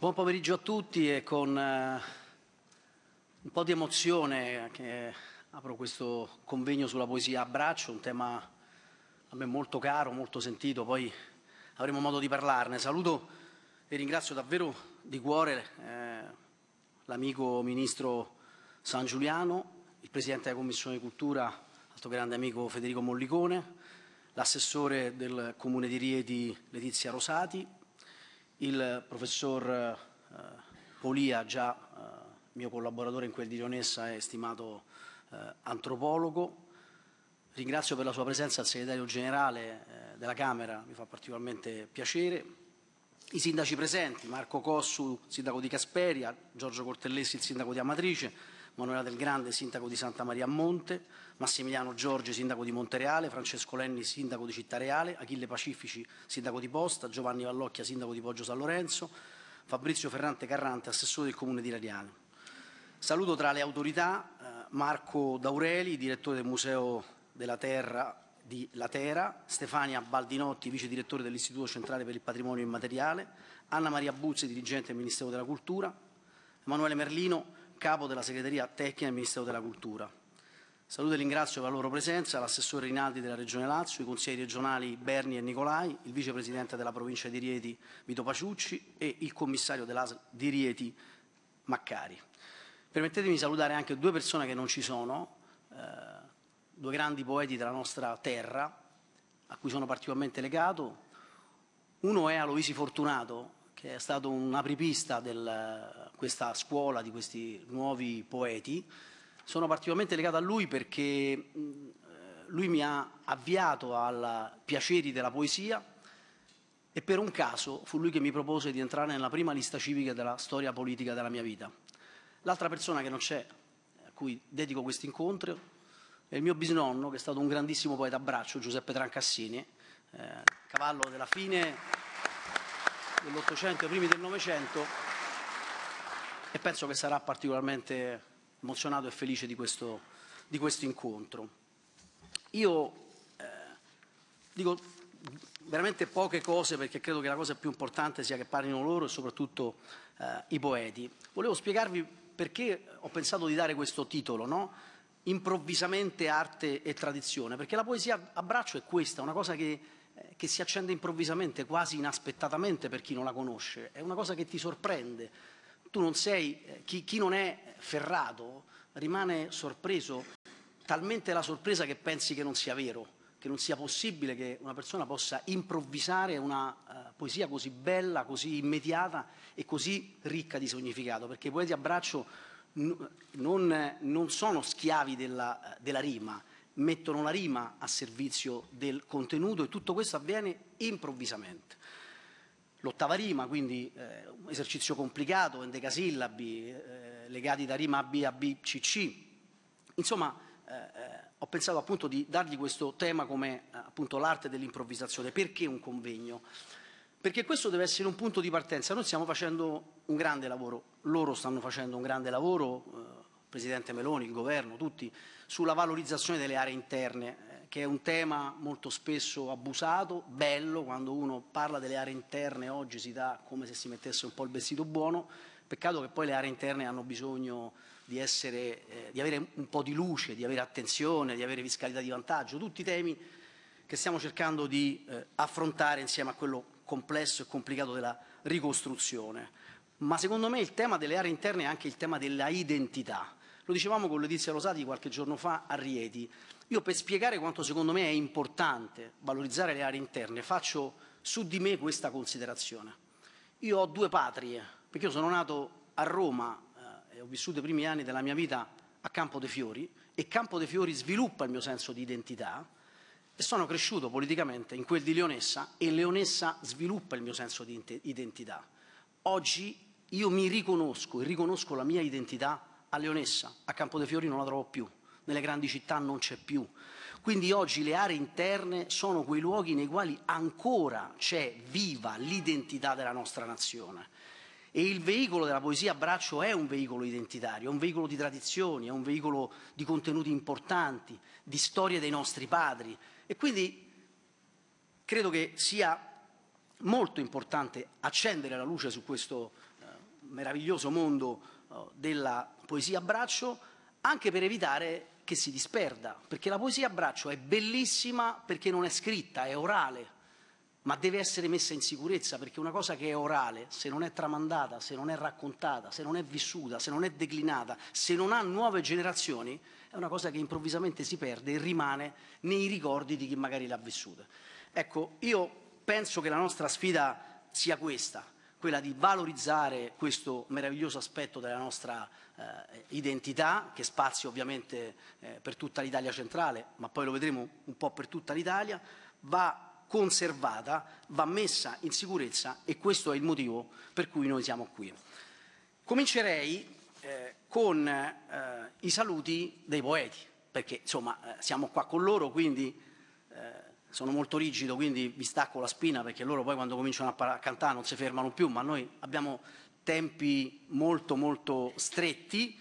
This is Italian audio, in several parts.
Buon pomeriggio a tutti e con eh, un po' di emozione che apro questo convegno sulla poesia a braccio, un tema a me molto caro, molto sentito, poi avremo modo di parlarne. Saluto e ringrazio davvero di cuore eh, l'amico ministro San Giuliano, il presidente della Commissione di Cultura, l'altro grande amico Federico Mollicone, l'assessore del Comune di Rieti Letizia Rosati, il professor eh, Polia, già eh, mio collaboratore in quel di Leonessa è stimato eh, antropologo, ringrazio per la sua presenza il segretario generale della Camera, mi fa particolarmente piacere, i sindaci presenti, Marco Cossu, sindaco di Casperia, Giorgio Cortellesi, il sindaco di Amatrice, Manuela Del Grande, sindaco di Santa Maria a Monte, Massimiliano Giorgi, sindaco di Montereale, Francesco Lenni, sindaco di Città Reale, Achille Pacifici, sindaco di Posta, Giovanni Vallocchia, sindaco di Poggio San Lorenzo, Fabrizio Ferrante Carrante, assessore del comune di Lariano. Saluto tra le autorità eh, Marco D'Aureli, direttore del Museo della Terra di Latera, Stefania Baldinotti, vice direttore dell'Istituto Centrale per il Patrimonio Immateriale, Anna Maria Buzzi, dirigente del Ministero della Cultura, Emanuele Merlino, capo della segreteria tecnica del Ministero della Cultura. Saluto e ringrazio per la loro presenza l'assessore Rinaldi della Regione Lazio, i consiglieri regionali Berni e Nicolai, il vicepresidente della provincia di Rieti Vito Paciucci e il commissario dell'ASL di Rieti Maccari. Permettetemi di salutare anche due persone che non ci sono, eh, due grandi poeti della nostra terra, a cui sono particolarmente legato. Uno è Aloisi Fortunato, che è stato un apripista di questa scuola, di questi nuovi poeti. Sono particolarmente legato a lui perché eh, lui mi ha avviato ai piaceri della poesia e per un caso fu lui che mi propose di entrare nella prima lista civica della storia politica della mia vita. L'altra persona che non c'è, a cui dedico questo incontro, è il mio bisnonno, che è stato un grandissimo poeta a braccio, Giuseppe Trancassini, eh, cavallo della fine dell'Ottocento e primi del Novecento e penso che sarà particolarmente emozionato e felice di questo, di questo incontro. Io eh, dico veramente poche cose perché credo che la cosa più importante sia che parlino loro e soprattutto eh, i poeti. Volevo spiegarvi perché ho pensato di dare questo titolo, no? improvvisamente arte e tradizione, perché la poesia a braccio è questa, una cosa che eh, che si accende improvvisamente, quasi inaspettatamente per chi non la conosce, è una cosa che ti sorprende. Tu non sei, eh, chi, chi non è ferrato rimane sorpreso, talmente la sorpresa che pensi che non sia vero, che non sia possibile che una persona possa improvvisare una uh, poesia così bella, così immediata e così ricca di significato, perché i poeti a braccio non, non sono schiavi della, della rima, mettono la rima a servizio del contenuto e tutto questo avviene improvvisamente. L'ottava rima, quindi eh, un esercizio complicato, endecasillabi, eh, legati da rima AB a B, C, C. Insomma, eh, eh, ho pensato appunto di dargli questo tema come eh, appunto l'arte dell'improvvisazione. Perché un convegno? Perché questo deve essere un punto di partenza. Noi stiamo facendo un grande lavoro, loro stanno facendo un grande lavoro eh, Presidente Meloni, il Governo, tutti, sulla valorizzazione delle aree interne, eh, che è un tema molto spesso abusato, bello, quando uno parla delle aree interne oggi si dà come se si mettesse un po' il vestito buono, peccato che poi le aree interne hanno bisogno di, essere, eh, di avere un po' di luce, di avere attenzione, di avere fiscalità di vantaggio, tutti i temi che stiamo cercando di eh, affrontare insieme a quello complesso e complicato della ricostruzione. Ma secondo me il tema delle aree interne è anche il tema della identità lo dicevamo con Letizia Rosati qualche giorno fa a Rieti. Io per spiegare quanto secondo me è importante valorizzare le aree interne faccio su di me questa considerazione. Io ho due patrie, perché io sono nato a Roma eh, e ho vissuto i primi anni della mia vita a Campo dei Fiori e Campo dei Fiori sviluppa il mio senso di identità e sono cresciuto politicamente in quel di Leonessa e Leonessa sviluppa il mio senso di identità. Oggi io mi riconosco e riconosco la mia identità a Leonessa, a Campo dei Fiori non la trovo più, nelle grandi città non c'è più. Quindi oggi le aree interne sono quei luoghi nei quali ancora c'è viva l'identità della nostra nazione. E il veicolo della poesia a braccio è un veicolo identitario, è un veicolo di tradizioni, è un veicolo di contenuti importanti, di storie dei nostri padri. E quindi credo che sia molto importante accendere la luce su questo eh, meraviglioso mondo della poesia a braccio anche per evitare che si disperda, perché la poesia a braccio è bellissima perché non è scritta, è orale, ma deve essere messa in sicurezza perché una cosa che è orale, se non è tramandata, se non è raccontata, se non è vissuta, se non è declinata, se non ha nuove generazioni, è una cosa che improvvisamente si perde e rimane nei ricordi di chi magari l'ha vissuta. Ecco, io penso che la nostra sfida sia questa quella di valorizzare questo meraviglioso aspetto della nostra eh, identità, che spazia ovviamente eh, per tutta l'Italia centrale, ma poi lo vedremo un po' per tutta l'Italia, va conservata, va messa in sicurezza e questo è il motivo per cui noi siamo qui. Comincerei eh, con eh, i saluti dei poeti, perché insomma eh, siamo qua con loro, quindi eh, sono molto rigido, quindi vi stacco la spina perché loro poi quando cominciano a cantare non si fermano più, ma noi abbiamo tempi molto molto stretti,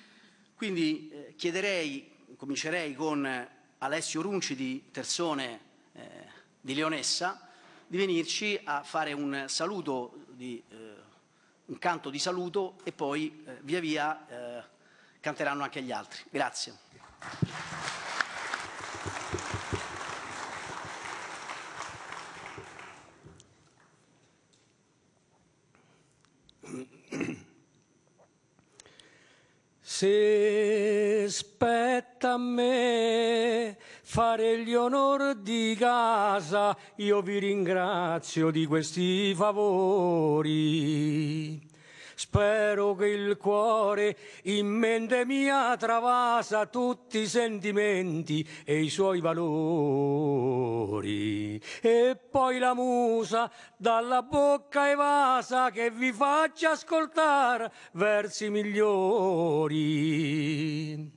quindi eh, chiederei, comincerei con Alessio Runci di Tersone eh, di Leonessa di venirci a fare un saluto, di, eh, un canto di saluto e poi eh, via via eh, canteranno anche gli altri. Grazie. Se spetta a me fare gli onor di casa, io vi ringrazio di questi favori. Spero che il cuore in mente mia travasa tutti i sentimenti e i suoi valori. E poi la musa dalla bocca evasa che vi faccia ascoltare versi migliori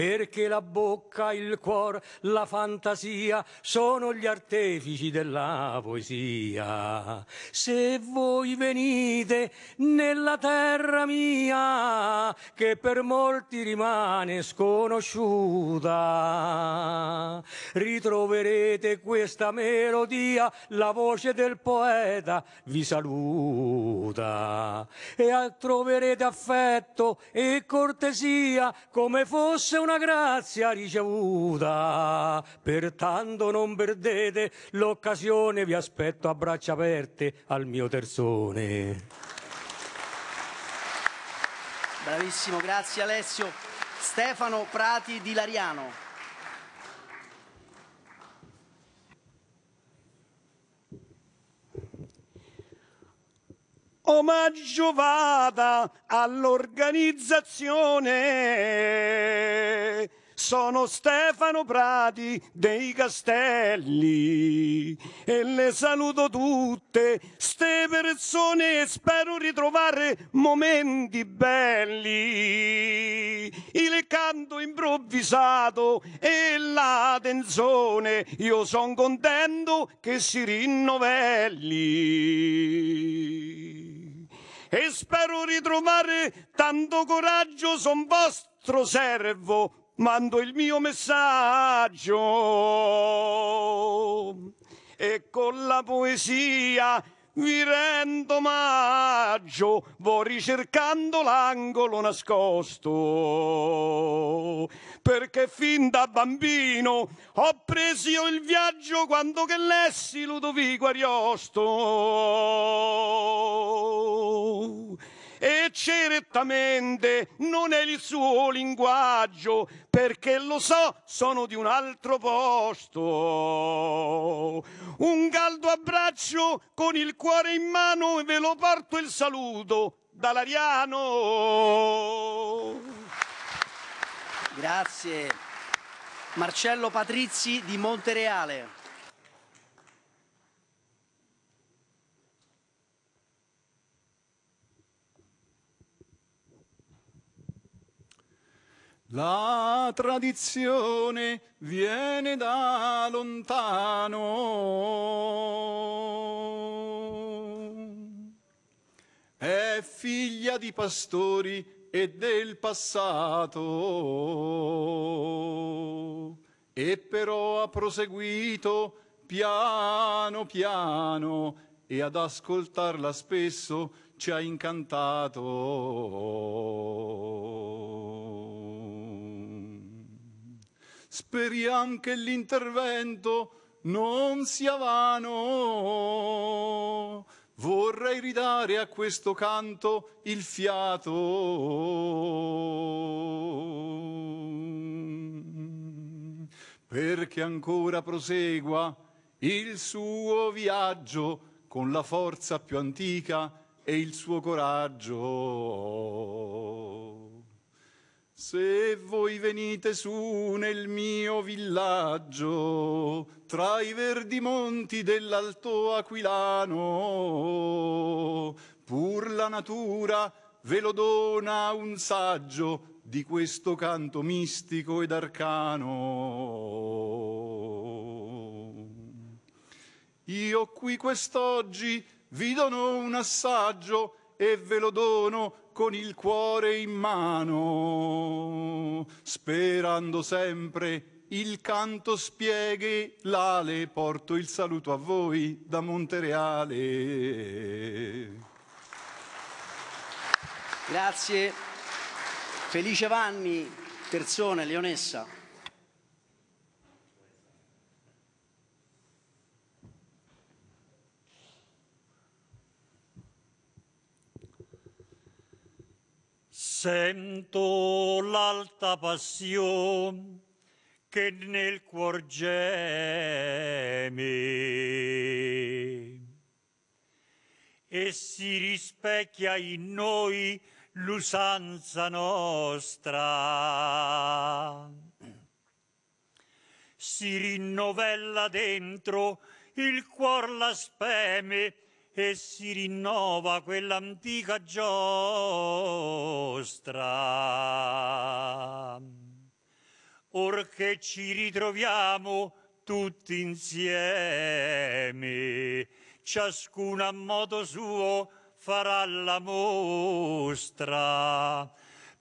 perché la bocca, il cuore, la fantasia sono gli artefici della poesia. Se voi venite nella terra mia, che per molti rimane sconosciuta, ritroverete questa melodia, la voce del poeta vi saluta e troverete affetto e cortesia come fosse una una grazia ricevuta, pertanto non perdete l'occasione, vi aspetto a braccia aperte al mio terzone. Bravissimo, grazie Alessio. Stefano Prati di Lariano. omaggio vada all'organizzazione. Sono Stefano Prati dei Castelli e le saluto tutte, ste persone, e spero ritrovare momenti belli. Il canto improvvisato e la tensione, io sono contento che si rinnovelli e spero ritrovare tanto coraggio. Son vostro servo, mando il mio messaggio e con la poesia vi rendo omaggio, vo ricercando l'angolo nascosto, perché fin da bambino ho preso il viaggio quando che lessi Ludovico Ariosto e certamente non è il suo linguaggio, perché lo so, sono di un altro posto. Un caldo abbraccio con il cuore in mano e ve lo porto il saluto dall'Ariano. Grazie. Marcello Patrizzi di Montereale. La tradizione viene da lontano, è figlia di pastori e del passato, e però ha proseguito piano piano e ad ascoltarla spesso ci ha incantato Speriamo che l'intervento non sia vano. Vorrei ridare a questo canto il fiato. Perché ancora prosegua il suo viaggio con la forza più antica e il suo coraggio. Se voi venite su nel mio villaggio, tra i verdi monti dell'Alto Aquilano, pur la natura ve lo dona un saggio di questo canto mistico ed arcano. Io qui quest'oggi vi dono un assaggio e ve lo dono con il cuore in mano, sperando sempre il canto spieghi l'ale, porto il saluto a voi da Montereale. Grazie. Felice Vanni, Terzone, Leonessa. Sento l'alta passione che nel cuor geme e si rispecchia in noi l'usanza nostra. Si rinnovella dentro il cuor la speme e si rinnova quell'antica giostra. Or che ci ritroviamo tutti insieme, ciascuno a modo suo farà la mostra,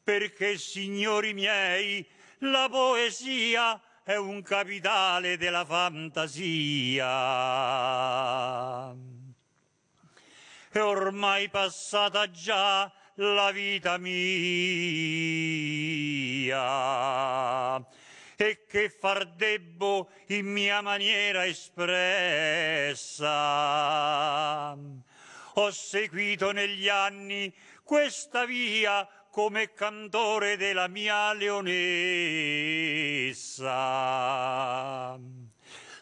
perché, signori miei, la poesia è un capitale della fantasia è ormai passata già la vita mia e che far debbo in mia maniera espressa. Ho seguito negli anni questa via come cantore della mia leonessa.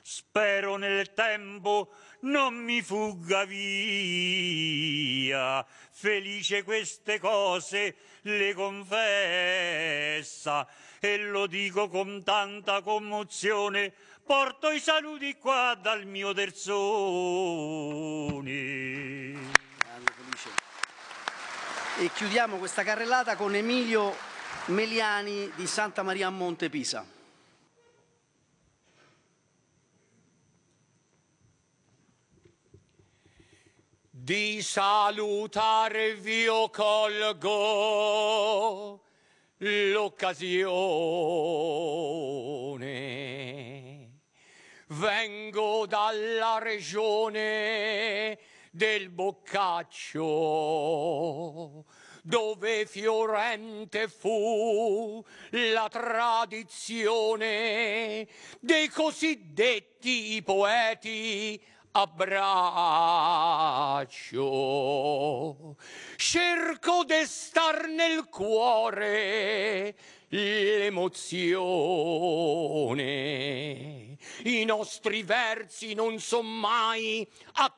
Spero nel tempo non mi fugga via. Felice queste cose le confessa e lo dico con tanta commozione. Porto i saluti qua dal mio terzone. E chiudiamo questa carrellata con Emilio Meliani di Santa Maria a Monte Pisa. di salutarvi io colgo l'occasione. Vengo dalla regione del Boccaccio, dove fiorente fu la tradizione dei cosiddetti poeti abbraccio, cerco di star nel cuore l'emozione. I nostri versi non son mai a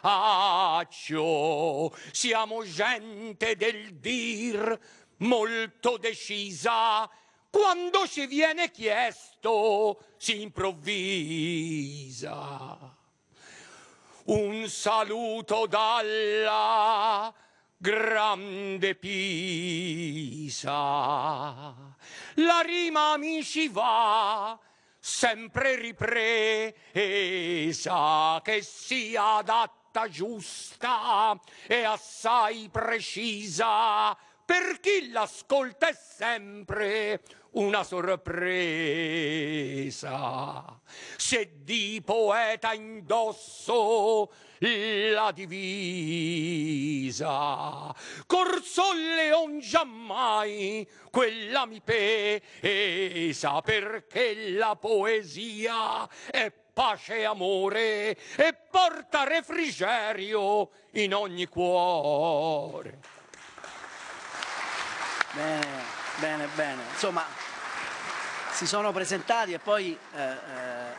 casaccio, siamo gente del dir molto decisa. Quando ci viene chiesto si improvvisa un saluto dalla grande Pisa. La rima mi ci va sempre ripresa che sia adatta, giusta e assai precisa per chi l'ascolta è sempre una sorpresa. Se di poeta indosso la divisa, corso leon giammai quella mi pesa, perché la poesia è pace e amore e porta refrigerio in ogni cuore. Beh bene, bene. Insomma, si sono presentati e poi eh, eh,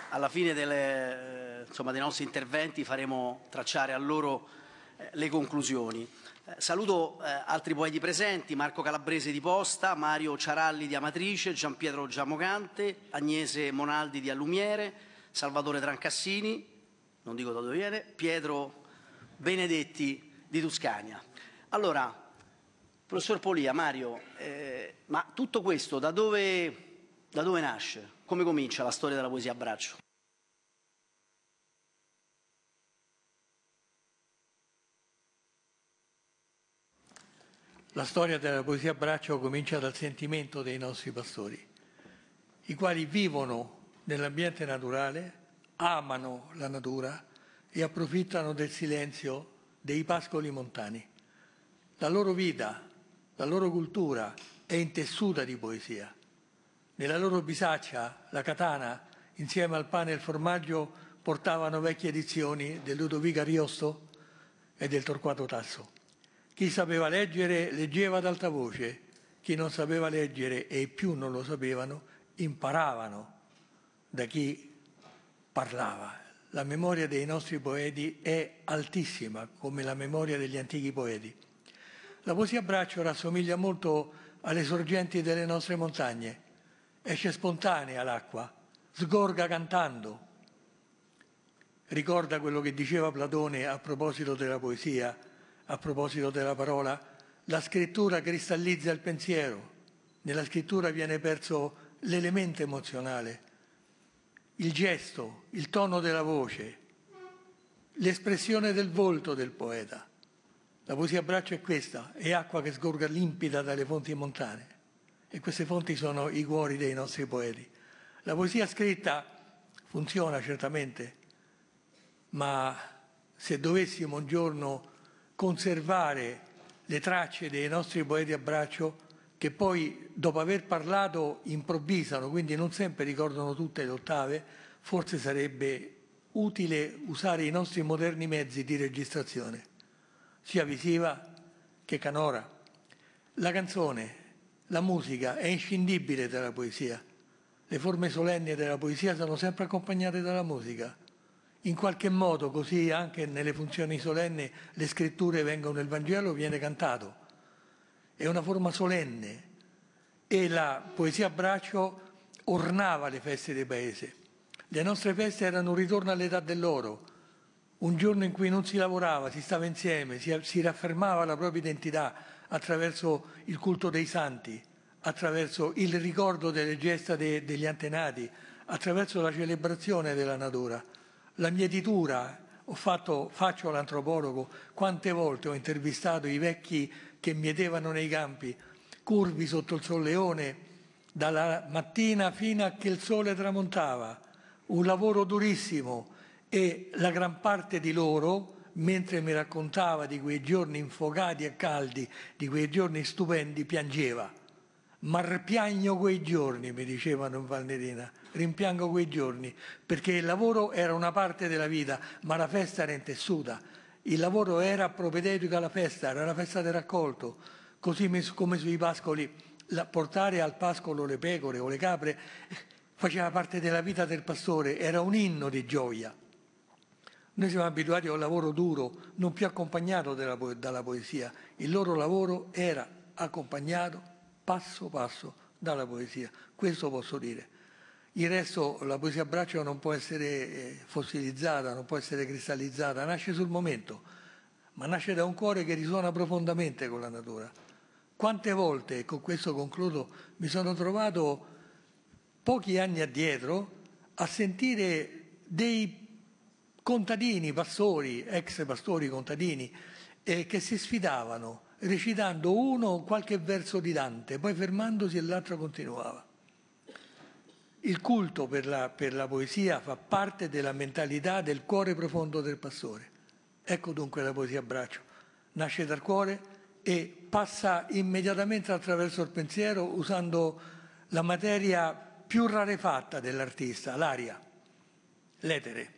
alla fine delle, eh, insomma, dei nostri interventi faremo tracciare a loro eh, le conclusioni. Eh, saluto eh, altri poeti presenti, Marco Calabrese di Posta, Mario Ciaralli di Amatrice, Gianpietro Giamocante, Agnese Monaldi di Allumiere, Salvatore Trancassini, non dico da dove viene, Pietro Benedetti di Tuscania. Allora, Professor Polia, Mario, eh, ma tutto questo da dove, da dove nasce? Come comincia la storia della poesia a braccio? La storia della poesia a braccio comincia dal sentimento dei nostri pastori, i quali vivono nell'ambiente naturale, amano la natura e approfittano del silenzio dei pascoli montani. La loro vita la loro cultura è intessuta di poesia. Nella loro bisaccia, la katana, insieme al pane e il formaggio, portavano vecchie edizioni del Ludovico Ariosto e del Torquato Tasso. Chi sapeva leggere leggeva ad alta voce, chi non sapeva leggere e i più non lo sapevano imparavano da chi parlava. La memoria dei nostri poeti è altissima come la memoria degli antichi poeti. La poesia a braccio rassomiglia molto alle sorgenti delle nostre montagne. Esce spontanea l'acqua, sgorga cantando. Ricorda quello che diceva Platone a proposito della poesia, a proposito della parola, la scrittura cristallizza il pensiero, nella scrittura viene perso l'elemento emozionale, il gesto, il tono della voce, l'espressione del volto del poeta. La poesia abbraccio è questa, è acqua che sgorga limpida dalle fonti montane. E queste fonti sono i cuori dei nostri poeti. La poesia scritta funziona certamente, ma se dovessimo un giorno conservare le tracce dei nostri poeti abbraccio, che poi dopo aver parlato improvvisano, quindi non sempre ricordano tutte le ottave, forse sarebbe utile usare i nostri moderni mezzi di registrazione sia visiva che canora. La canzone, la musica è inscindibile dalla poesia. Le forme solenni della poesia sono sempre accompagnate dalla musica. In qualche modo, così anche nelle funzioni solenni, le scritture vengono nel Vangelo, viene cantato. È una forma solenne e la poesia a braccio ornava le feste del paese. Le nostre feste erano un ritorno all'età dell'oro, un giorno in cui non si lavorava, si stava insieme, si, si raffermava la propria identità attraverso il culto dei santi, attraverso il ricordo delle gesta de, degli antenati, attraverso la celebrazione della natura. La mietitura, fatto, faccio l'antropologo, quante volte ho intervistato i vecchi che mietevano nei campi, curvi sotto il solleone, dalla mattina fino a che il sole tramontava, un lavoro durissimo, e la gran parte di loro, mentre mi raccontava di quei giorni infocati e caldi, di quei giorni stupendi, piangeva. Ma rimpiango quei giorni, mi dicevano in Valnerina, rimpiango quei giorni, perché il lavoro era una parte della vita, ma la festa era intessuta. Il lavoro era propedeutico alla festa, era la festa del raccolto, così come sui pascoli, portare al pascolo le pecore o le capre eh, faceva parte della vita del pastore, era un inno di gioia. Noi siamo abituati a un lavoro duro, non più accompagnato dalla poesia. Il loro lavoro era accompagnato passo passo dalla poesia. Questo posso dire. Il resto, la poesia a braccio non può essere eh, fossilizzata, non può essere cristallizzata, nasce sul momento, ma nasce da un cuore che risuona profondamente con la natura. Quante volte, e con questo concludo, mi sono trovato pochi anni addietro a sentire dei contadini, pastori, ex pastori contadini, eh, che si sfidavano recitando uno qualche verso di Dante, poi fermandosi e l'altro continuava. Il culto per la, per la poesia fa parte della mentalità del cuore profondo del pastore. Ecco dunque la poesia a braccio. Nasce dal cuore e passa immediatamente attraverso il pensiero usando la materia più rarefatta dell'artista, l'aria, l'etere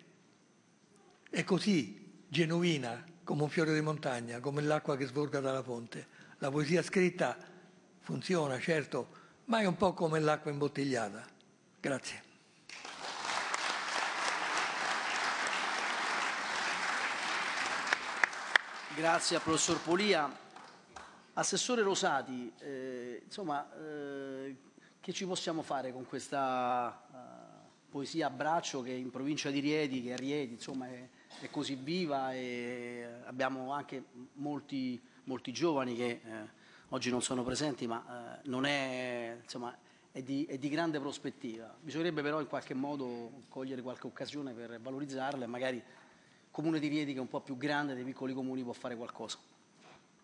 è così genuina come un fiore di montagna, come l'acqua che sborga dalla fonte. La poesia scritta funziona, certo, ma è un po' come l'acqua imbottigliata. Grazie. Grazie a professor Polia. Assessore Rosati, eh, insomma, eh, che ci possiamo fare con questa poesia a braccio che in provincia di Rieti, che è Rieti, insomma è, è così viva e abbiamo anche molti, molti giovani che eh, oggi non sono presenti, ma eh, non è, insomma, è di, è di, grande prospettiva. Bisognerebbe però in qualche modo cogliere qualche occasione per valorizzarla e magari il comune di Rieti che è un po' più grande dei piccoli comuni può fare qualcosa.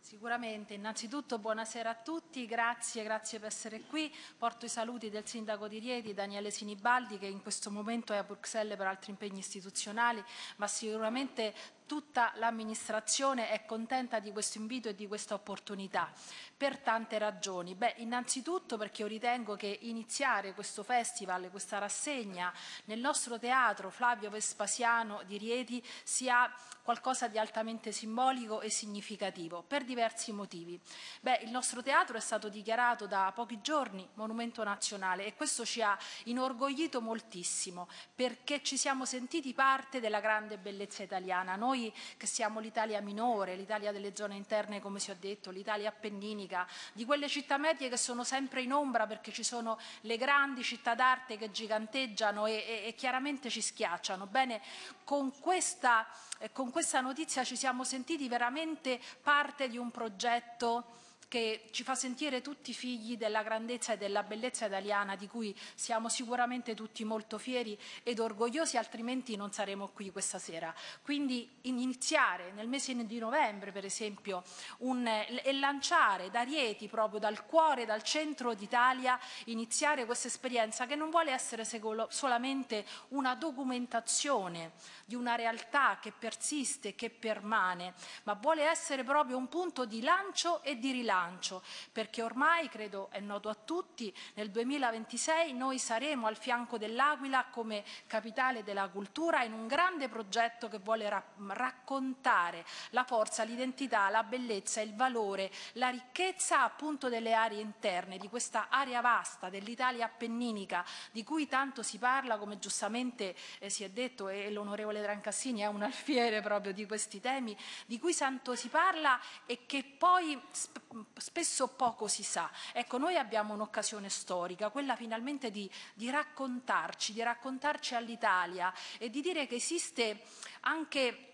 Sicuramente, innanzitutto buonasera a tutti, grazie, grazie per essere qui. Porto i saluti del sindaco di Rieti, Daniele Sinibaldi, che in questo momento è a Bruxelles per altri impegni istituzionali, ma sicuramente tutta l'amministrazione è contenta di questo invito e di questa opportunità per tante ragioni. Beh, innanzitutto perché io ritengo che iniziare questo festival, questa rassegna nel nostro teatro Flavio Vespasiano di Rieti sia qualcosa di altamente simbolico e significativo per diversi motivi. Beh, il nostro teatro è stato dichiarato da pochi giorni monumento nazionale e questo ci ha inorgoglito moltissimo perché ci siamo sentiti parte della grande bellezza italiana. Noi noi che siamo l'Italia minore, l'Italia delle zone interne come si è detto, l'Italia appenninica, di quelle città medie che sono sempre in ombra perché ci sono le grandi città d'arte che giganteggiano e, e, e, chiaramente ci schiacciano. Bene, con questa, eh, con questa notizia ci siamo sentiti veramente parte di un progetto che ci fa sentire tutti figli della grandezza e della bellezza italiana di cui siamo sicuramente tutti molto fieri ed orgogliosi, altrimenti non saremo qui questa sera. Quindi iniziare nel mese di novembre, per esempio, un, e lanciare da Rieti, proprio dal cuore, dal centro d'Italia, iniziare questa esperienza che non vuole essere solamente una documentazione di una realtà che persiste, che permane, ma vuole essere proprio un punto di lancio e di rilancio bilancio, perché ormai, credo è noto a tutti, nel 2026 noi saremo al fianco dell'Aquila come capitale della cultura in un grande progetto che vuole ra raccontare la forza, l'identità, la bellezza, il valore, la ricchezza appunto delle aree interne, di questa area vasta dell'Italia appenninica di cui tanto si parla, come giustamente eh, si è detto e l'onorevole Trancassini è un alfiere proprio di questi temi, di cui tanto si parla e che poi spesso poco si sa. Ecco, noi abbiamo un'occasione storica, quella finalmente di, di raccontarci, di raccontarci all'Italia e di dire che esiste anche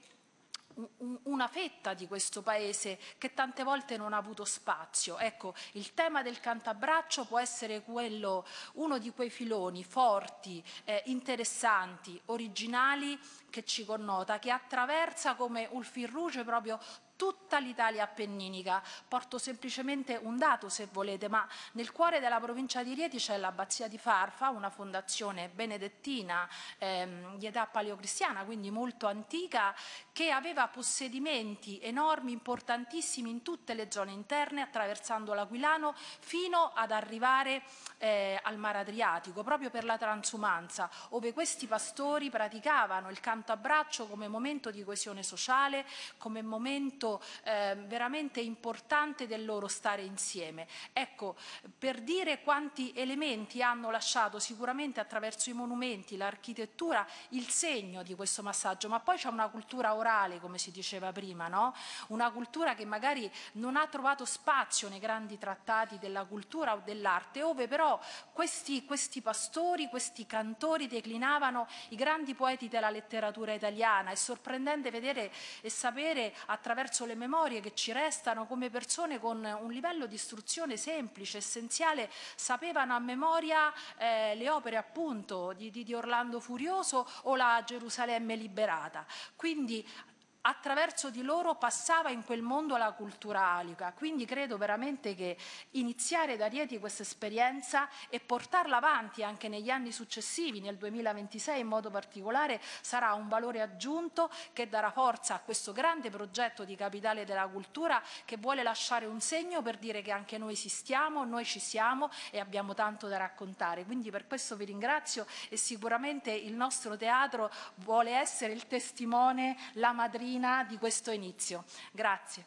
una fetta di questo paese che tante volte non ha avuto spazio. Ecco, il tema del cantabraccio può essere quello, uno di quei filoni forti, eh, interessanti, originali che ci connota, che attraversa come un fil proprio tutta l'Italia appenninica. Porto semplicemente un dato se volete, ma nel cuore della provincia di Rieti c'è l'Abbazia di Farfa, una fondazione benedettina ehm, di età paleocristiana, quindi molto antica, che aveva possedimenti enormi, importantissimi in tutte le zone interne, attraversando l'Aquilano fino ad arrivare eh, al mare Adriatico, proprio per la transumanza, dove questi pastori praticavano il canto a braccio come momento di coesione sociale, come momento momento eh, veramente importante del loro stare insieme. Ecco, per dire quanti elementi hanno lasciato sicuramente attraverso i monumenti, l'architettura, il segno di questo massaggio, ma poi c'è una cultura orale, come si diceva prima, no? una cultura che magari non ha trovato spazio nei grandi trattati della cultura o dell'arte, ove però questi, questi pastori, questi cantori declinavano i grandi poeti della letteratura italiana. È sorprendente vedere e sapere attraverso attraverso le memorie che ci restano come persone con un livello di istruzione semplice, essenziale, sapevano a memoria eh, le opere appunto di, di Orlando Furioso o la Gerusalemme liberata. Quindi attraverso di loro passava in quel mondo la cultura alica. Quindi credo veramente che iniziare da Rieti questa esperienza e portarla avanti anche negli anni successivi, nel 2026 in modo particolare, sarà un valore aggiunto che darà forza a questo grande progetto di capitale della cultura che vuole lasciare un segno per dire che anche noi esistiamo, noi ci siamo e abbiamo tanto da raccontare. Quindi per questo vi ringrazio e sicuramente il nostro teatro vuole essere il testimone, la madrina pagina di questo inizio. Grazie.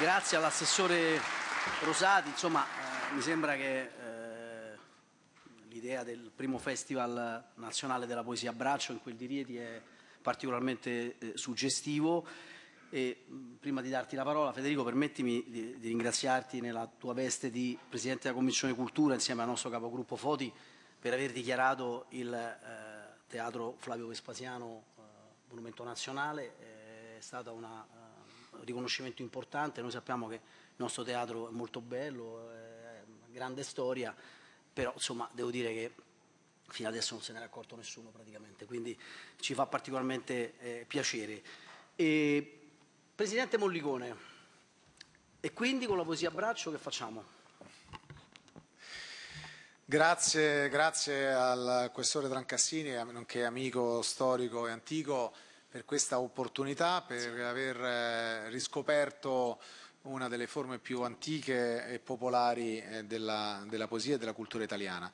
Grazie all'assessore Rosati, insomma eh, mi sembra che eh, l'idea del primo festival nazionale della poesia a braccio in quel di Rieti è particolarmente eh, suggestivo. E, prima di darti la parola, Federico, permettimi di, di, ringraziarti nella tua veste di Presidente della Commissione Cultura insieme al nostro capogruppo Foti per aver dichiarato il eh, Teatro Flavio Vespasiano monumento nazionale, eh, è stato eh, un riconoscimento importante, noi sappiamo che il nostro teatro è molto bello, è grande storia, però insomma devo dire che fino adesso non se n'era accorto nessuno praticamente, quindi ci fa particolarmente eh, piacere. E, Presidente Mollicone, e quindi con la poesia a braccio che facciamo? Grazie, grazie al questore Trancassini, nonché amico storico e antico, per questa opportunità, per aver eh, riscoperto una delle forme più antiche e popolari eh, della, della poesia e della cultura italiana.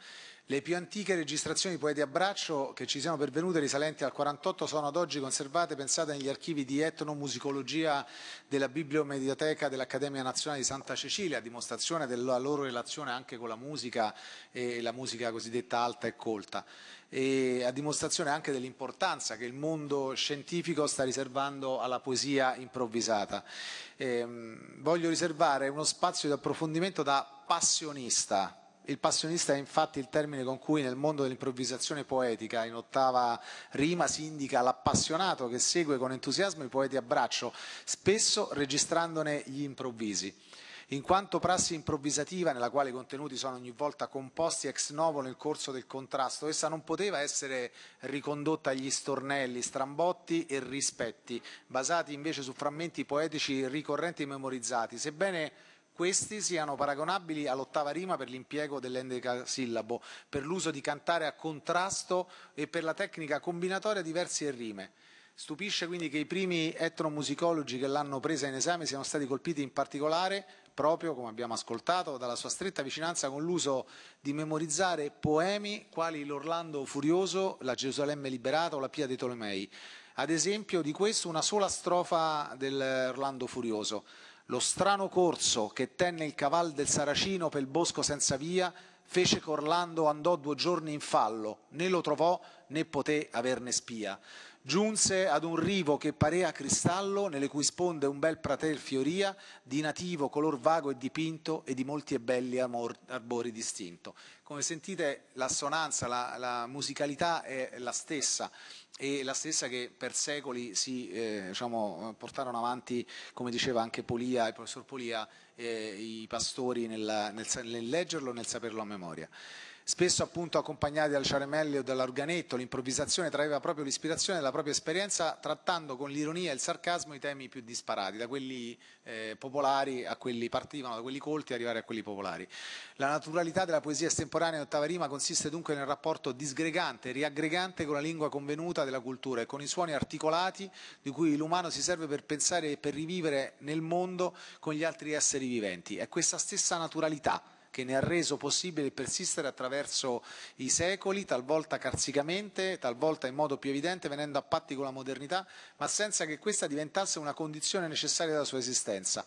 Le più antiche registrazioni di poeti a braccio che ci siano pervenute risalenti al 48 sono ad oggi conservate, pensate, negli archivi di etnomusicologia della Bibliomediateca dell'Accademia Nazionale di Santa Cecilia, a dimostrazione della loro relazione anche con la musica e la musica cosiddetta alta e colta e a dimostrazione anche dell'importanza che il mondo scientifico sta riservando alla poesia improvvisata. Eh, voglio riservare uno spazio di approfondimento da passionista il passionista è infatti il termine con cui nel mondo dell'improvvisazione poetica, in ottava rima, si indica l'appassionato che segue con entusiasmo i poeti a braccio, spesso registrandone gli improvvisi. In quanto prassi improvvisativa, nella quale i contenuti sono ogni volta composti ex novo nel corso del contrasto, essa non poteva essere ricondotta agli stornelli, strambotti e rispetti, basati invece su frammenti poetici ricorrenti e memorizzati, sebbene questi siano paragonabili all'ottava rima per l'impiego dell'endecasillabo, per l'uso di cantare a contrasto e per la tecnica combinatoria di versi e rime. Stupisce quindi che i primi etnomusicologi che l'hanno presa in esame siano stati colpiti in particolare, proprio come abbiamo ascoltato, dalla sua stretta vicinanza con l'uso di memorizzare poemi quali l'Orlando Furioso, la Gerusalemme Liberata o la Pia dei Tolomei. Ad esempio di questo una sola strofa dell'Orlando Furioso. Lo strano corso che tenne il caval del Saracino pel bosco senza via fece che Orlando andò due giorni in fallo, né lo trovò né poté averne spia giunse ad un rivo che parea cristallo, nelle cui sponde un bel prater fioria, di nativo color vago e dipinto e di molti e belli arbori distinto. Come sentite l'assonanza, la, la musicalità è la stessa e la stessa che per secoli si eh, diciamo, portarono avanti, come diceva anche Polia, il professor Polia, eh, i pastori nel, nel, nel leggerlo e nel saperlo a memoria spesso appunto accompagnati dal ciaremelli o dall'organetto, l'improvvisazione traeva proprio l'ispirazione della propria esperienza trattando con l'ironia e il sarcasmo i temi più disparati, da quelli eh, popolari a quelli partivano, da quelli colti arrivare a quelli popolari. La naturalità della poesia estemporanea in ottava rima consiste dunque nel rapporto disgregante riaggregante con la lingua convenuta della cultura e con i suoni articolati di cui l'umano si serve per pensare e per rivivere nel mondo con gli altri esseri viventi. È questa stessa naturalità che ne ha reso possibile persistere attraverso i secoli, talvolta carsicamente, talvolta in modo più evidente, venendo a patti con la modernità, ma senza che questa diventasse una condizione necessaria della sua esistenza.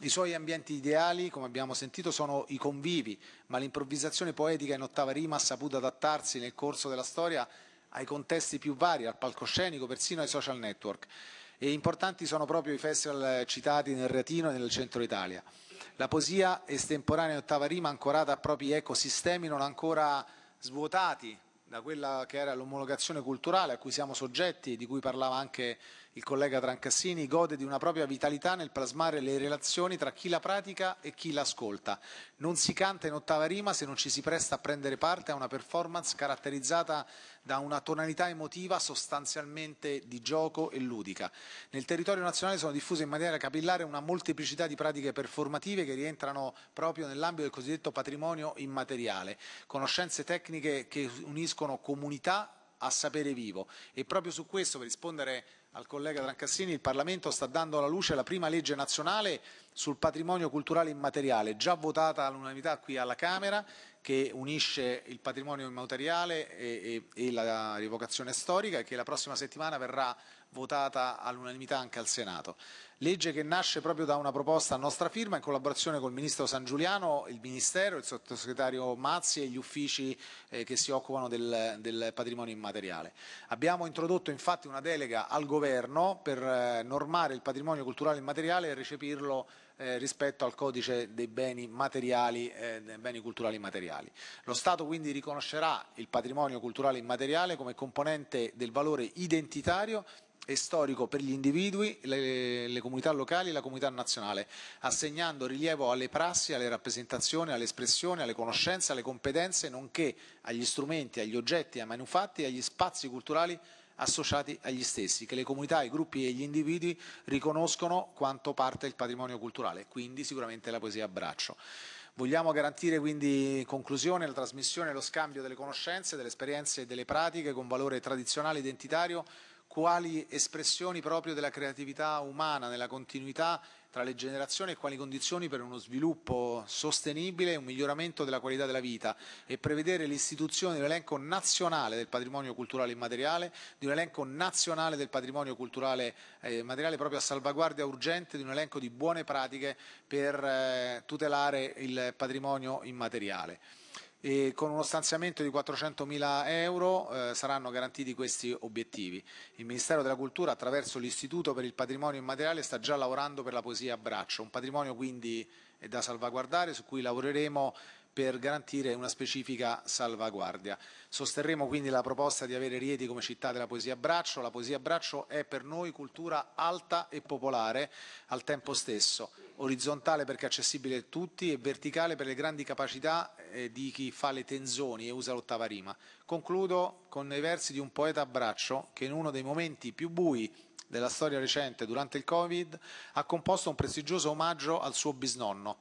I suoi ambienti ideali, come abbiamo sentito, sono i convivi, ma l'improvvisazione poetica in ottava rima ha saputo adattarsi nel corso della storia ai contesti più vari, al palcoscenico, persino ai social network. E importanti sono proprio i festival citati nel Reatino e nel centro Italia. La poesia estemporanea in ottava rima ancorata a propri ecosistemi non ancora svuotati da quella che era l'omologazione culturale a cui siamo soggetti, di cui parlava anche il collega Trancassini gode di una propria vitalità nel plasmare le relazioni tra chi la pratica e chi l'ascolta. Non si canta in ottava rima se non ci si presta a prendere parte a una performance caratterizzata da una tonalità emotiva sostanzialmente di gioco e ludica. Nel territorio nazionale sono diffuse in maniera capillare una molteplicità di pratiche performative che rientrano proprio nell'ambito del cosiddetto patrimonio immateriale, conoscenze tecniche che uniscono comunità a sapere vivo e proprio su questo per rispondere al collega Trancassini, il Parlamento sta dando alla luce la prima legge nazionale sul patrimonio culturale immateriale, già votata all'unanimità qui alla Camera, che unisce il patrimonio immateriale e, e, e la rivocazione storica e che la prossima settimana verrà votata all'unanimità anche al Senato legge che nasce proprio da una proposta a nostra firma in collaborazione col Ministro San Giuliano, il Ministero, il Sottosegretario Mazzi e gli uffici eh, che si occupano del, del, patrimonio immateriale. Abbiamo introdotto infatti una delega al Governo per eh, normare il patrimonio culturale immateriale e recepirlo eh, rispetto al codice dei beni, materiali, eh, dei beni culturali immateriali. Lo Stato quindi riconoscerà il patrimonio culturale immateriale come componente del valore identitario e storico per gli individui, le, le, comunità locali e la comunità nazionale, assegnando rilievo alle prassi, alle rappresentazioni, all'espressione, alle conoscenze, alle competenze, nonché agli strumenti, agli oggetti, ai manufatti e agli spazi culturali associati agli stessi, che le comunità, i gruppi e gli individui riconoscono quanto parte del patrimonio culturale, quindi sicuramente la poesia a braccio. Vogliamo garantire quindi in conclusione la trasmissione e lo scambio delle conoscenze, delle esperienze e delle pratiche con valore tradizionale identitario quali espressioni proprio della creatività umana nella continuità tra le generazioni e quali condizioni per uno sviluppo sostenibile e un miglioramento della qualità della vita e prevedere l'istituzione di un elenco nazionale del patrimonio culturale immateriale, di un elenco nazionale del patrimonio culturale eh, materiale proprio a salvaguardia urgente di un elenco di buone pratiche per eh, tutelare il patrimonio immateriale e con uno stanziamento di 400.000 euro eh, saranno garantiti questi obiettivi. Il Ministero della Cultura attraverso l'Istituto per il Patrimonio Immateriale sta già lavorando per la poesia a braccio, un patrimonio quindi eh, da salvaguardare su cui lavoreremo per garantire una specifica salvaguardia. Sosterremo quindi la proposta di avere Rieti come città della poesia a braccio. La poesia a braccio è per noi cultura alta e popolare al tempo stesso, orizzontale perché accessibile a tutti e verticale per le grandi capacità eh, di chi fa le tenzoni e usa l'ottava rima. Concludo con i versi di un poeta a braccio che in uno dei momenti più bui della storia recente durante il Covid ha composto un prestigioso omaggio al suo bisnonno.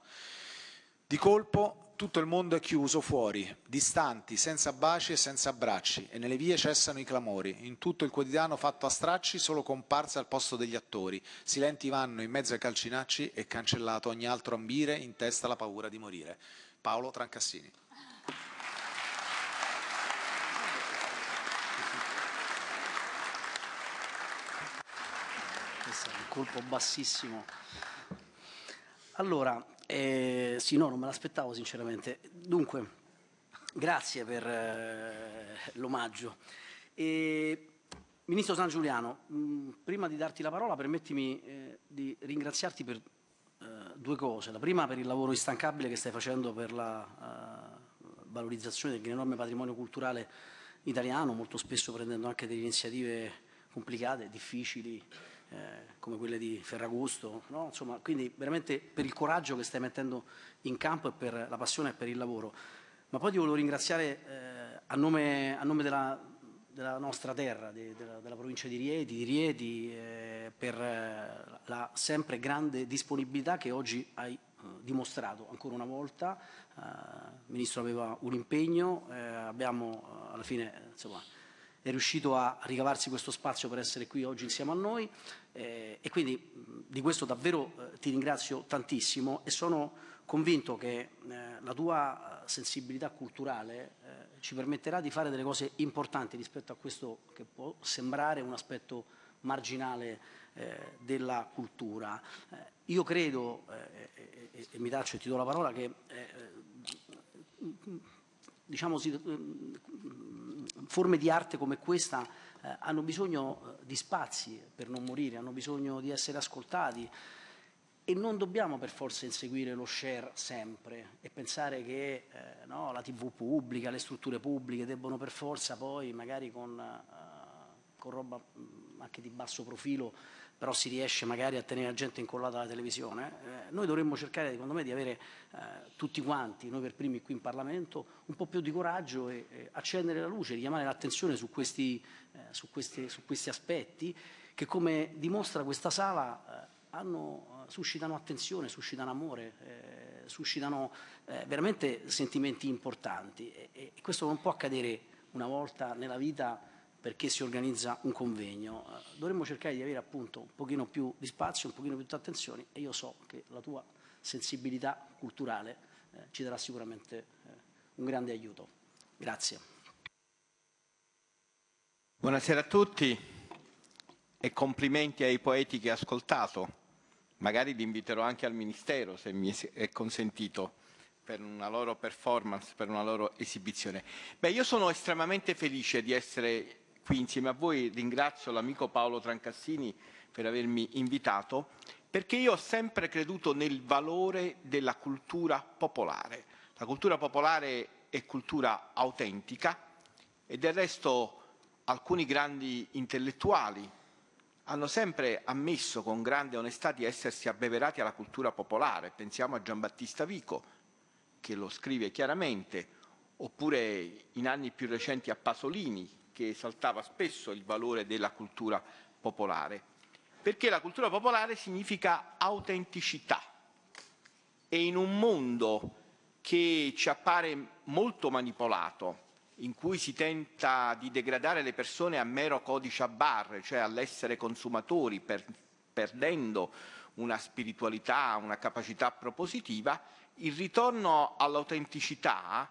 Di colpo tutto il mondo è chiuso fuori, distanti, senza baci e senza abbracci, e nelle vie cessano i clamori. In tutto il quotidiano fatto a stracci, solo comparsa al posto degli attori. Silenti vanno in mezzo ai calcinacci e cancellato ogni altro ambire, in testa la paura di morire. Paolo Trancassini. Questo è un colpo bassissimo. Allora, eh, sì, no, non me l'aspettavo sinceramente. Dunque, grazie per eh, l'omaggio. E, Ministro San Giuliano, mh, mm, prima di darti la parola permettimi eh, di ringraziarti per eh, due cose. La prima per il lavoro instancabile che stai facendo per la eh, valorizzazione dell'enorme patrimonio culturale italiano, molto spesso prendendo anche delle iniziative complicate, difficili, eh, come quelle di Ferragosto, no? insomma, quindi veramente per il coraggio che stai mettendo in campo e per la passione e per il lavoro. Ma poi ti volevo ringraziare eh, a, nome, a nome della, della nostra terra, de, de, della, provincia di Rieti, di Rieti eh, per eh, la sempre grande disponibilità che oggi hai eh, dimostrato ancora una volta. Eh, il Ministro aveva un impegno, abbiamo alla fine insomma, è riuscito a ricavarsi questo spazio per essere qui oggi insieme a noi. Eh, e quindi di questo davvero eh, ti ringrazio tantissimo e sono convinto che eh, la tua eh, sensibilità culturale eh, ci permetterà di fare delle cose importanti rispetto a questo che può sembrare un aspetto marginale eh, della cultura. io credo, e, mi taccio e ti do la parola, che diciamo, si, mh, forme di arte come questa eh, hanno bisogno eh, di spazi per non morire, hanno bisogno di essere ascoltati e non dobbiamo per forza inseguire lo share sempre e pensare che eh, no, la tv pubblica, le strutture pubbliche debbono per forza poi magari con, eh, con roba mm, anche di basso profilo però si riesce magari a tenere la gente incollata alla televisione, eh, noi dovremmo cercare, secondo me, di avere eh, tutti quanti, noi per primi qui in Parlamento, un po' più di coraggio e, e accendere la luce, richiamare l'attenzione su questi, eh, su, su questi, aspetti che, come dimostra questa sala, eh, hanno, eh, suscitano attenzione, suscitano amore, eh, suscitano veramente sentimenti importanti e, e questo non può accadere una volta nella vita perché si organizza un convegno. Eh, dovremmo cercare di avere appunto un pochino più di spazio, un pochino più di attenzione e io so che la tua sensibilità culturale eh, ci darà sicuramente eh, un grande aiuto. Grazie. Buonasera a tutti e complimenti ai poeti che ho ascoltato. Magari li inviterò anche al Ministero se mi è consentito per una loro performance, per una loro esibizione. Beh, io sono estremamente felice di essere qui insieme a voi. Ringrazio l'amico Paolo Trancassini per avermi invitato, perché io ho sempre creduto nel valore della cultura popolare. La cultura popolare è cultura autentica e del resto alcuni grandi intellettuali hanno sempre ammesso con grande onestà di essersi abbeverati alla cultura popolare. Pensiamo a Giambattista Vico, che lo scrive chiaramente, oppure in anni più recenti a Pasolini, che esaltava spesso il valore della cultura popolare, perché la cultura popolare significa autenticità e in un mondo che ci appare molto manipolato, in cui si tenta di degradare le persone a mero codice a barre, cioè all'essere consumatori, per, perdendo una spiritualità, una capacità propositiva, il ritorno all'autenticità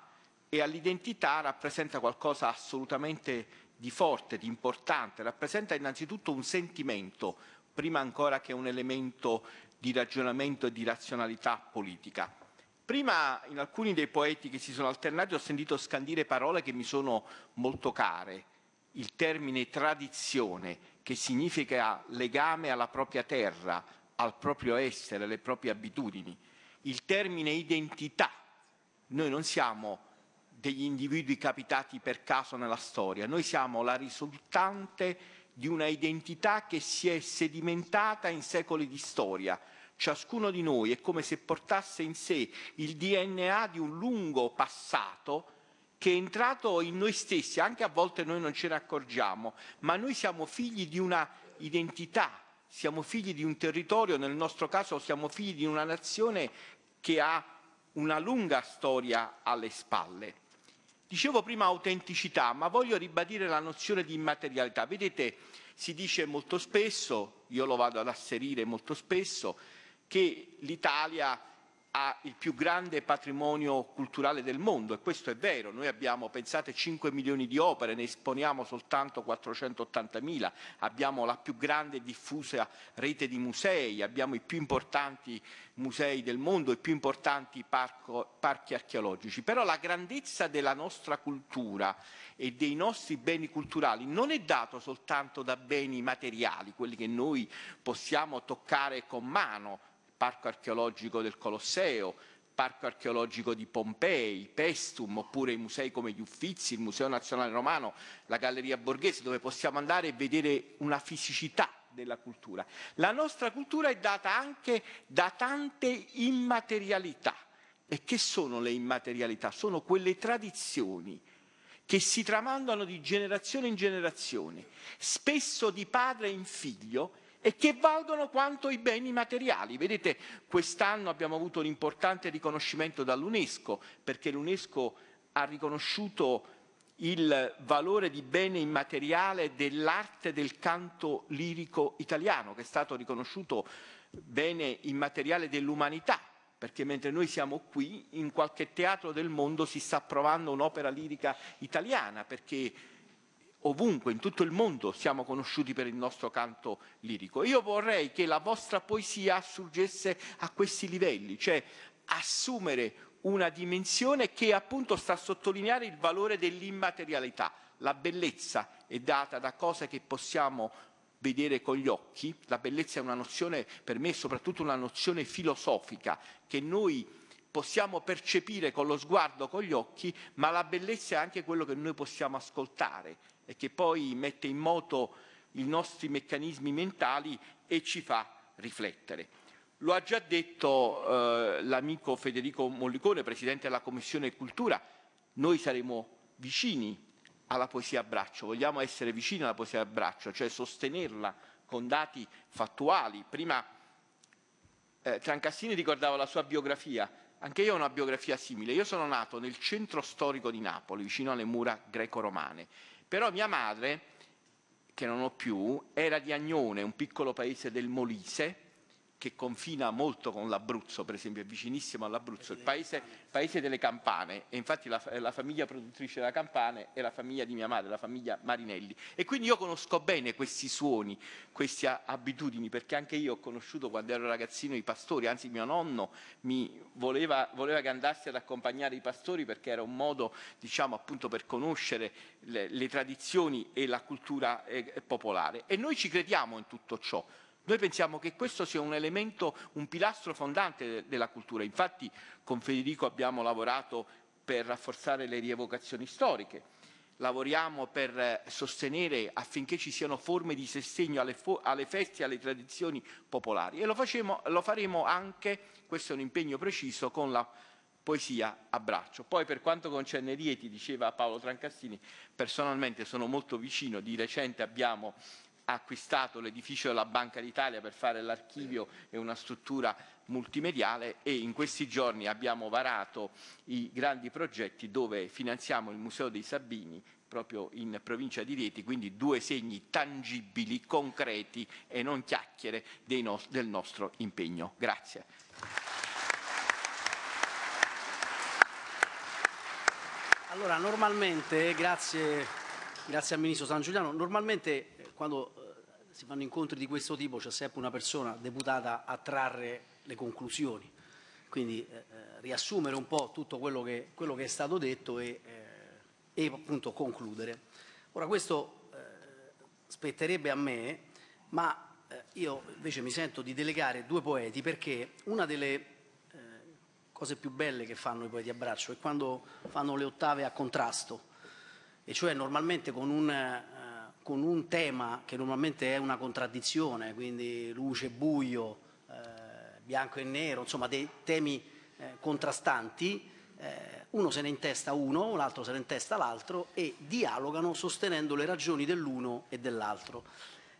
e all'identità rappresenta qualcosa assolutamente di forte, di importante, rappresenta innanzitutto un sentimento, prima ancora che un elemento di ragionamento e di razionalità politica. Prima in alcuni dei poeti che si sono alternati ho sentito scandire parole che mi sono molto care, il termine tradizione, che significa legame alla propria terra, al proprio essere, alle proprie abitudini, il termine identità. Noi non siamo degli individui capitati per caso nella storia, noi siamo la risultante di una identità che si è sedimentata in secoli di storia. Ciascuno di noi è come se portasse in sé il DNA di un lungo passato che è entrato in noi stessi, anche a volte noi non ce ne accorgiamo, ma noi siamo figli di una identità, siamo figli di un territorio, nel nostro caso siamo figli di una nazione che ha una lunga storia alle spalle. Dicevo prima autenticità, ma voglio ribadire la nozione di immaterialità. Vedete, si dice molto spesso, io lo vado ad asserire molto spesso, che l'Italia ha il più grande patrimonio culturale del mondo e questo è vero, noi abbiamo pensate 5 milioni di opere, ne esponiamo soltanto 480 mila, abbiamo la più grande e diffusa rete di musei, abbiamo i più importanti musei del mondo, i più importanti parco, parchi archeologici, però la grandezza della nostra cultura e dei nostri beni culturali non è dato soltanto da beni materiali, quelli che noi possiamo toccare con mano, parco archeologico del Colosseo, parco archeologico di Pompei, Pestum, oppure i musei come gli Uffizi, il Museo Nazionale Romano, la Galleria Borghese, dove possiamo andare e vedere una fisicità della cultura. La nostra cultura è data anche da tante immaterialità. E che sono le immaterialità? Sono quelle tradizioni che si tramandano di generazione in generazione, spesso di padre in figlio, e che valgono quanto i beni materiali. Vedete, quest'anno abbiamo avuto un importante riconoscimento dall'UNESCO, perché l'UNESCO ha riconosciuto il valore di bene immateriale dell'arte del canto lirico italiano, che è stato riconosciuto bene immateriale dell'umanità, perché mentre noi siamo qui, in qualche teatro del mondo si sta provando un'opera lirica italiana, perché ovunque, in tutto il mondo siamo conosciuti per il nostro canto lirico. Io vorrei che la vostra poesia assurgesse a questi livelli, cioè assumere una dimensione che appunto sta a sottolineare il valore dell'immaterialità. La bellezza è data da cose che possiamo vedere con gli occhi, la bellezza è una nozione, per me soprattutto una nozione filosofica, che noi possiamo percepire con lo sguardo, con gli occhi, ma la bellezza è anche quello che noi possiamo ascoltare, e che poi mette in moto i nostri meccanismi mentali e ci fa riflettere. Lo ha già detto eh, l'amico Federico Mollicone, Presidente della Commissione Cultura, noi saremo vicini alla poesia a braccio, vogliamo essere vicini alla poesia a braccio, cioè sostenerla con dati fattuali. Prima eh, Trancassini ricordava la sua biografia, anche io ho una biografia simile. Io sono nato nel centro storico di Napoli, vicino alle mura greco-romane però mia madre, che non ho più, era di Agnone, un piccolo paese del Molise, che confina molto con l'Abruzzo, per esempio, è vicinissimo all'Abruzzo, il paese, paese, delle campane, e infatti la, la, famiglia produttrice della campane è la famiglia di mia madre, la famiglia Marinelli. E quindi io conosco bene questi suoni, queste abitudini, perché anche io ho conosciuto quando ero ragazzino i pastori, anzi mio nonno mi voleva, voleva che andassi ad accompagnare i pastori perché era un modo, diciamo, appunto per conoscere le, le tradizioni e la cultura eh, popolare. E noi ci crediamo in tutto ciò. Noi pensiamo che questo sia un elemento, un pilastro fondante de della cultura. Infatti con Federico abbiamo lavorato per rafforzare le rievocazioni storiche, lavoriamo per eh, sostenere affinché ci siano forme di sostegno alle, alle feste e alle tradizioni popolari e lo, facemo, lo, faremo anche, questo è un impegno preciso, con la poesia a braccio. Poi per quanto concerne Rieti, diceva Paolo Trancassini, personalmente sono molto vicino, di recente abbiamo ha acquistato l'edificio della Banca d'Italia per fare l'archivio e una struttura multimediale e in questi giorni abbiamo varato i grandi progetti dove finanziamo il Museo dei Sabini proprio in provincia di Rieti, quindi due segni tangibili, concreti e non chiacchiere no del nostro impegno. Grazie. Allora, normalmente, grazie, grazie al Ministro San Giuliano, normalmente quando eh, si fanno incontri di questo tipo c'è sempre una persona deputata a trarre le conclusioni, quindi eh, eh, riassumere un po' tutto quello che, quello che è stato detto e, eh, e, appunto concludere. Ora questo eh, spetterebbe a me, ma eh, io invece mi sento di delegare due poeti perché una delle cose più belle che fanno i poeti a braccio è quando fanno le ottave a contrasto, e cioè normalmente con un con un tema che normalmente è una contraddizione, quindi luce, buio, eh, bianco e nero, insomma dei temi eh, contrastanti, eh, uno se ne intesta uno, l'altro se ne intesta l'altro e dialogano sostenendo le ragioni dell'uno e dell'altro.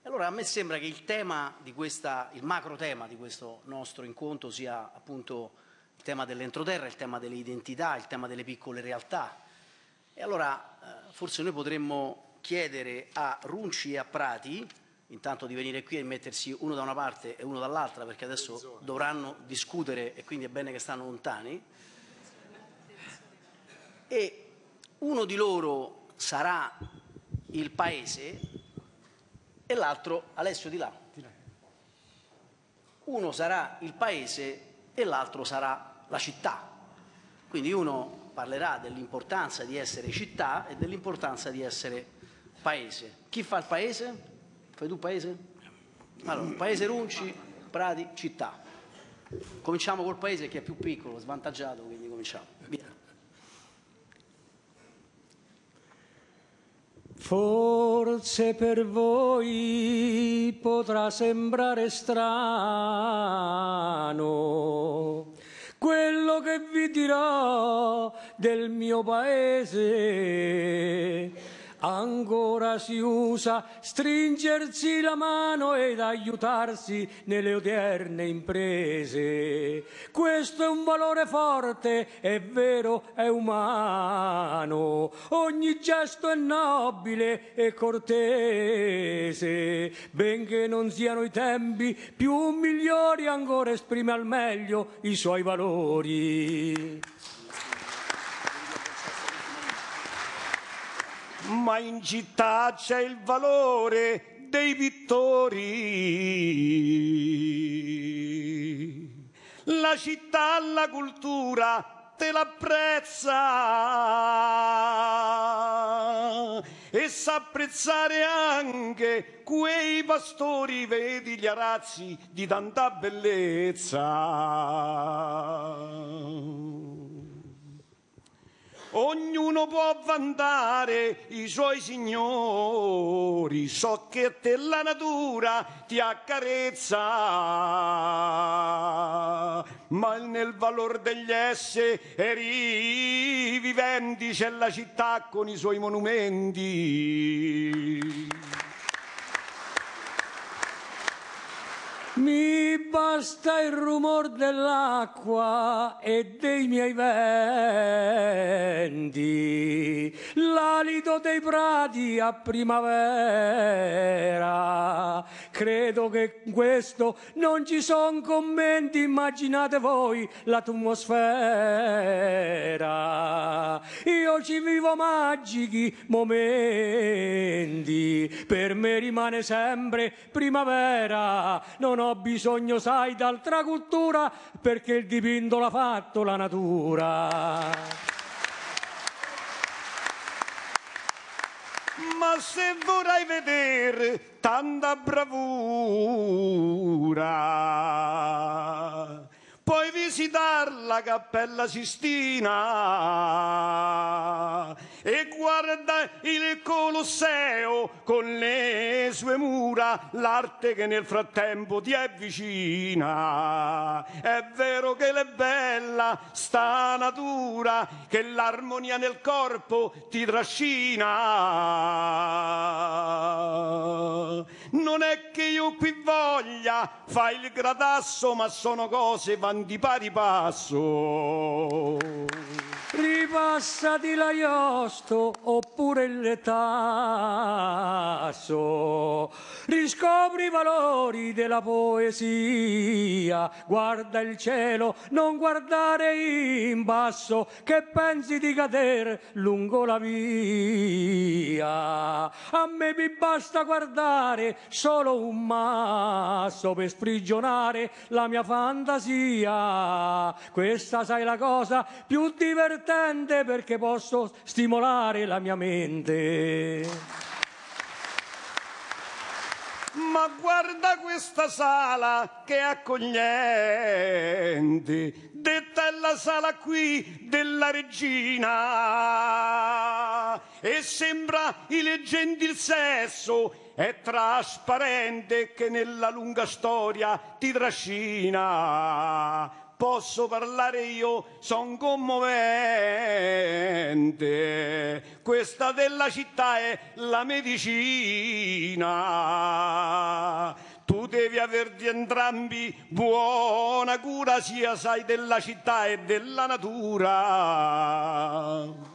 Allora a me sembra che il tema di questa, il macro tema di questo nostro incontro sia appunto il tema dell'entroterra, il tema delle identità, il tema delle piccole realtà. E allora eh, forse noi potremmo chiedere a Runci e a Prati intanto di venire qui e mettersi uno da una parte e uno dall'altra perché adesso dovranno discutere e quindi è bene che stanno lontani. E uno di loro sarà il paese e l'altro Alessio di là. Uno sarà il paese e l'altro sarà la città. Quindi uno parlerà dell'importanza di essere città e dell'importanza di essere città Paese. Chi fa il paese? Fai tu paese? Allora, paese Runci, Prati, città. Cominciamo col paese che è più piccolo, svantaggiato, quindi cominciamo. Via. Forse per voi potrà sembrare strano quello che vi dirò del mio paese Ancora si usa stringersi la mano ed aiutarsi nelle odierne imprese. Questo è un valore forte, è vero, è umano. Ogni gesto è nobile e cortese. Benché non siano i tempi più migliori, ancora esprime al meglio i suoi valori. ma in città c'è il valore dei pittori. La città, la cultura te l'apprezza e sa apprezzare anche quei pastori, vedi gli arazzi di tanta bellezza. Ognuno può vantare i suoi signori, so che te la natura ti accarezza, ma nel valor degli esseri viventi c'è la città con i suoi monumenti. Mi basta il rumor dell'acqua e dei miei venti, l'alito dei prati a primavera. Credo che questo non ci son commenti, immaginate voi l'atmosfera. Io ci vivo magici momenti, per me rimane sempre primavera. Non ho bisogno, sai, d'altra cultura perché il dipinto l'ha fatto la natura. Ma se vorrai vedere tanta bravura, puoi visitare la Cappella Sistina e guarda il Colosseo con le sue mura, l'arte che nel frattempo ti è vicina. È vero che l'è bella sta natura, che l'armonia nel corpo ti trascina. Non è che io qui voglia, fai il gradasso, ma sono cose vanno di pari passo passa di l'aiosto oppure il tasso, riscopri i valori della poesia, guarda il cielo, non guardare in basso, che pensi di cadere lungo la via. A me mi basta guardare solo un masso per sprigionare la mia fantasia, questa sai la cosa più divertente grande perché posso stimolare la mia mente. Ma guarda questa sala che accogliente, detta è la sala qui della regina. E sembra i leggendo il sesso è trasparente che nella lunga storia ti trascina posso parlare io, son commovente. Questa della città è la medicina. Tu devi averti entrambi buona cura, sia sai della città e della natura.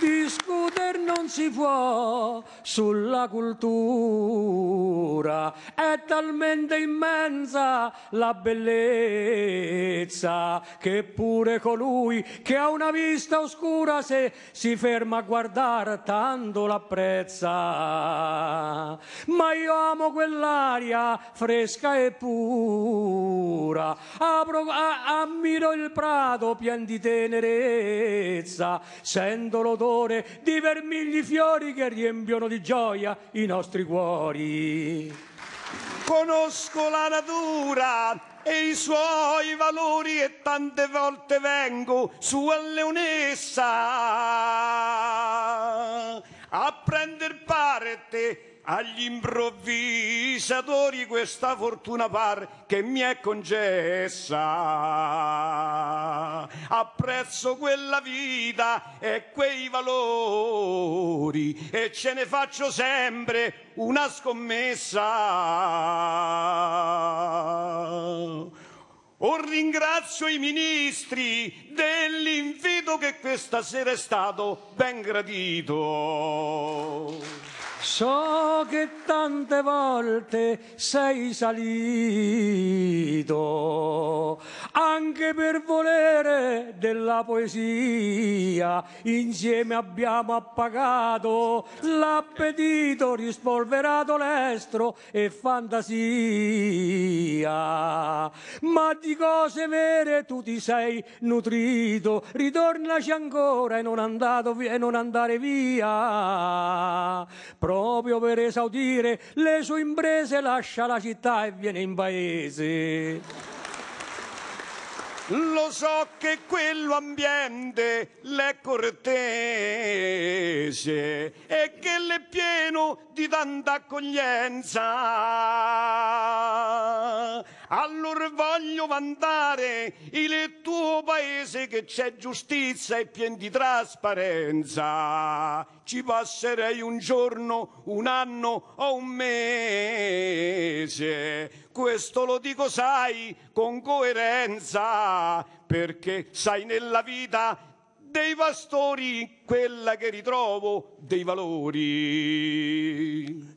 Discuter non si può sulla cultura, è talmente immensa la bellezza che pure colui che ha una vista oscura se si ferma a guardare tanto l'apprezza. Ma io amo quell'aria fresca e pura, Apro, a, ammiro il prato pieno di tenerezza sa, sento l'odore di vermigli fiori che riempiono di gioia i nostri cuori. Conosco la natura e i suoi valori e tante volte vengo su a Leonessa a prender parte agli improvvisatori questa fortuna par che mi è concessa. Apprezzo quella vita e quei valori e ce ne faccio sempre una scommessa. O ringrazio i ministri dell'invito che questa sera è stato ben gradito. So che tante volte sei salito anche per volere della poesia. Insieme abbiamo appagato l'appetito, rispolverato l'estro e fantasia. Ma di cose vere tu ti sei nutrito, ritornaci ancora e non, andato, e non andare via proprio per esaudire le sue imprese lascia la città e viene in paese. Lo so che quello ambiente l'è cortese e che l'è pieno di tanta accoglienza. Allora voglio vantare il tuo paese che c'è giustizia e pien di trasparenza. Ci passerei un giorno, un anno o un mese questo lo dico sai con coerenza, perché sai nella vita dei pastori quella che ritrovo dei valori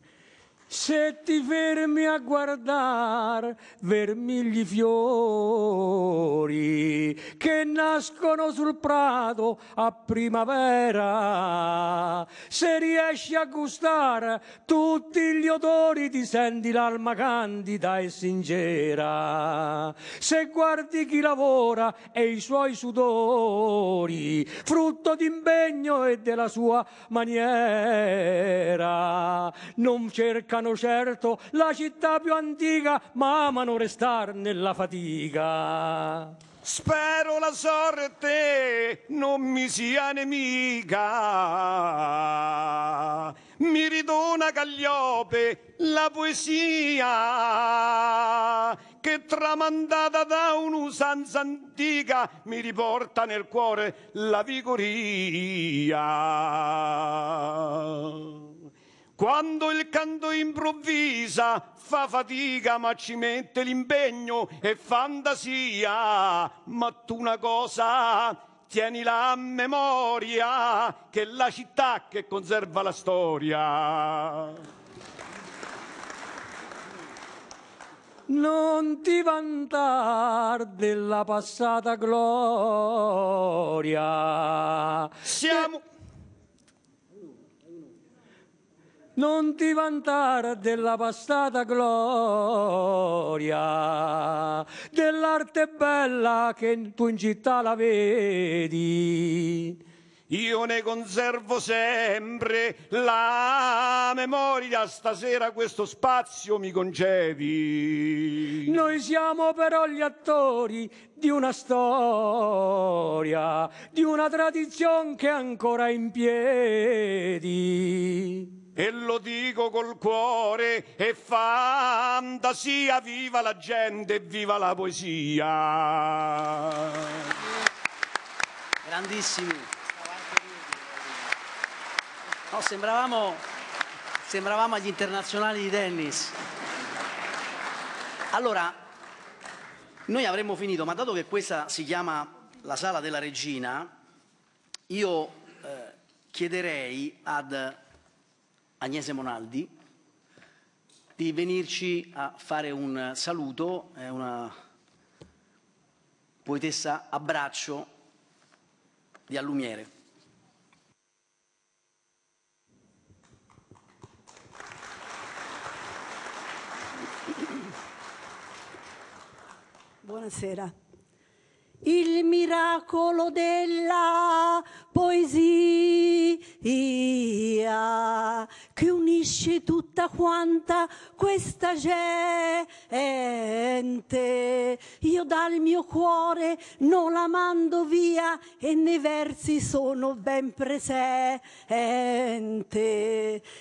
se ti fermi a guardare vermigli fiori che nascono sul prato a primavera, se riesci a gustare tutti gli odori ti senti l'alma candida e sincera, se guardi chi lavora e i suoi sudori, frutto d'impegno e della sua maniera, non cerca odiano certo la città più antica, ma amano restar nella fatica. Spero la sorte non mi sia nemica, mi ridona Cagliope la poesia che tramandata da un'usanza antica mi riporta nel cuore la vigoria. Quando il canto improvvisa fa fatica ma ci mette l'impegno e fantasia, ma tu una cosa tieni la memoria che è la città che conserva la storia. Non ti vantar della passata gloria. Siamo... non ti vantare della passata gloria, dell'arte bella che tu in città la vedi. Io ne conservo sempre la memoria, stasera questo spazio mi concedi. Noi siamo però gli attori di una storia, di una tradizione che è ancora in piedi. E lo dico col cuore e fantasia, viva la gente e viva la poesia. Grandissimi. No, sembravamo, sembravamo agli internazionali di tennis. Allora, noi avremmo finito, ma dato che questa si chiama la sala della regina, io eh, chiederei ad Agnese Monaldi di venirci a fare un saluto, è una poetessa abbraccio di Allumiere. Buonasera il miracolo della poesia che unisce tutta quanta questa gente niente. Io dal mio cuore non la mando via e nei versi sono ben presente.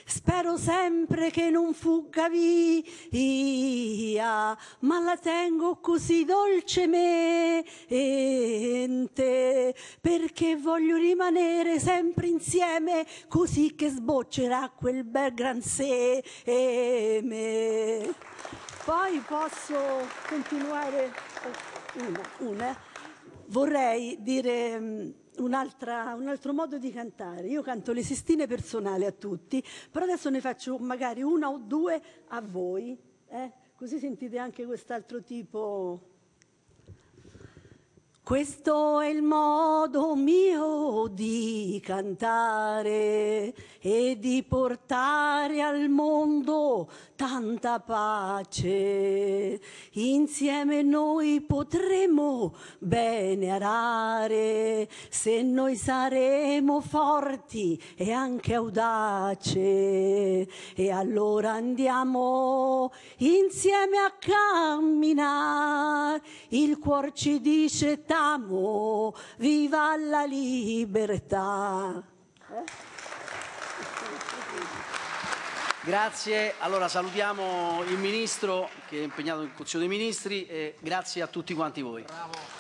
Spero sempre che non fugga via, ma la tengo così dolcemente perché voglio rimanere sempre insieme così che sboccerà quel bel gran seme. Poi posso continuare una, una. Vorrei dire um, un altro modo di cantare. Io canto le sestine personali a tutti, però adesso ne faccio magari una o due a voi, eh? così sentite anche quest'altro tipo. Questo è il modo mio di cantare e di portare al mondo tanta pace. Insieme noi potremo bene arare se noi saremo forti e anche audace. E allora andiamo insieme a camminare. Il cuor ci dice t'amo, viva la libertà. Eh? Grazie, allora salutiamo il Ministro che è impegnato in Consiglio dei Ministri e grazie a tutti quanti voi. Bravo.